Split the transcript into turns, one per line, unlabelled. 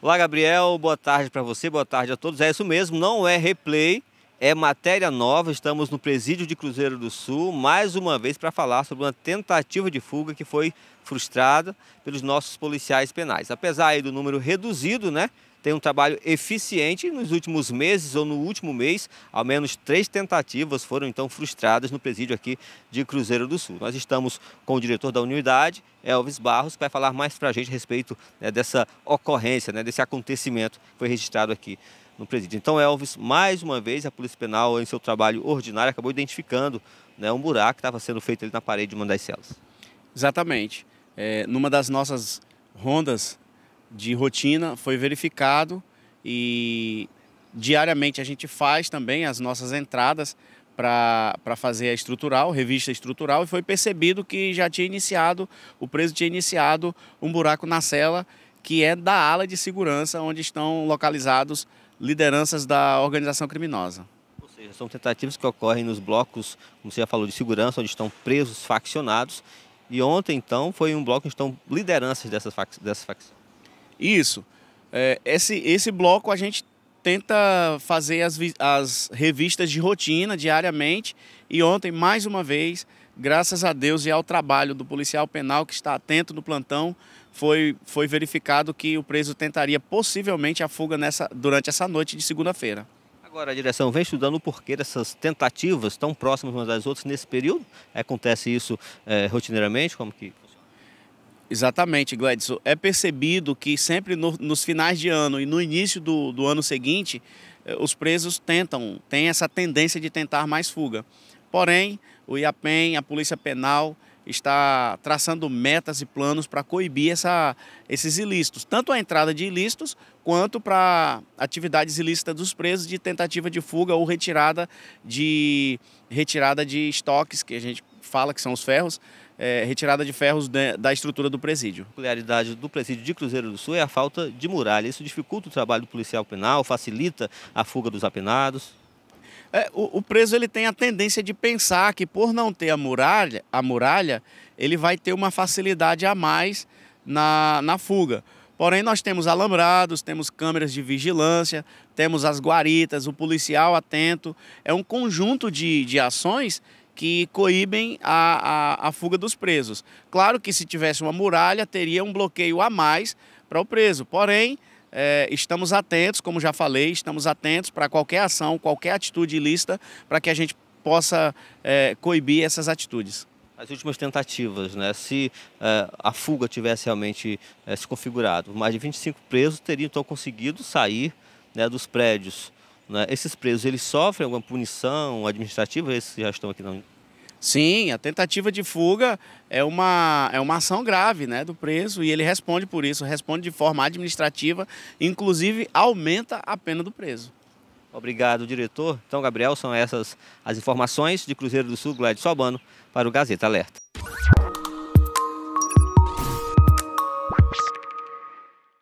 Olá, Gabriel. Boa tarde para você, boa tarde a todos. É isso mesmo, não é replay, é matéria nova, estamos no presídio de Cruzeiro do Sul, mais uma vez para falar sobre uma tentativa de fuga que foi frustrada pelos nossos policiais penais. Apesar do número reduzido, né, tem um trabalho eficiente nos últimos meses ou no último mês, ao menos três tentativas foram então frustradas no presídio aqui de Cruzeiro do Sul. Nós estamos com o diretor da unidade, Elvis Barros, que vai falar mais para a gente a respeito né, dessa ocorrência, né, desse acontecimento que foi registrado aqui no presídio. Então, Elvis, mais uma vez, a Polícia Penal, em seu trabalho ordinário, acabou identificando né, um buraco que estava sendo feito ali na parede de uma
das celas. Exatamente. É, numa das nossas rondas de rotina foi verificado e diariamente a gente faz também as nossas entradas para fazer a estrutural, revista estrutural, e foi percebido que já tinha iniciado, o preso tinha iniciado um buraco na cela que é da ala de segurança onde estão localizados lideranças da organização criminosa.
Ou seja, são tentativas que ocorrem nos blocos, como você já falou, de segurança, onde estão presos faccionados. E ontem, então, foi um bloco onde estão lideranças dessas, fac dessas facções.
Isso. É, esse, esse bloco a gente tenta fazer as, as revistas de rotina diariamente. E ontem, mais uma vez, graças a Deus e ao trabalho do policial penal que está atento no plantão, foi, foi verificado que o preso tentaria possivelmente a fuga nessa, durante essa noite de segunda-feira.
Agora, a direção vem estudando o porquê dessas tentativas tão próximas umas das outras nesse período? Acontece isso
é, rotineiramente? Como que Exatamente, Gladson. É percebido que sempre no, nos finais de ano e no início do, do ano seguinte, é, os presos tentam, têm essa tendência de tentar mais fuga. Porém, o IAPEN, a Polícia Penal, está traçando metas e planos para coibir essa, esses ilícitos, tanto a entrada de ilícitos quanto para atividades ilícitas dos presos de tentativa de fuga ou retirada de, retirada de estoques, que a gente fala que são os ferros, é, retirada de ferros de, da estrutura do presídio. A peculiaridade do presídio de Cruzeiro do Sul é a
falta de muralha. Isso dificulta o trabalho do policial penal, facilita a fuga dos apenados.
É, o, o, preso ele tem a tendência de pensar que por não ter a muralha, a muralha ele vai ter uma facilidade a mais na, na fuga. Porém, nós temos alambrados, temos câmeras de vigilância, temos as guaritas, o policial atento. É um conjunto de, de ações que coíbem a, a, a, fuga dos presos. Claro que se tivesse uma muralha, teria um bloqueio a mais para o preso. Porém, é, estamos atentos, como já falei, estamos atentos para qualquer ação, qualquer atitude ilícita, para que a gente possa é, coibir essas atitudes. As últimas
tentativas, né? se é, a fuga tivesse realmente é, se configurado, mais de 25 presos teriam então conseguido sair né, dos prédios. Né? Esses presos, eles sofrem
alguma punição administrativa, esses já estão aqui na Sim, a tentativa de fuga é uma, é uma ação grave né, do preso e ele responde por isso, responde de forma administrativa, inclusive aumenta a pena do preso. Obrigado, diretor.
Então, Gabriel, são essas as informações de Cruzeiro do Sul, Gladys Sobano, para o Gazeta Alerta.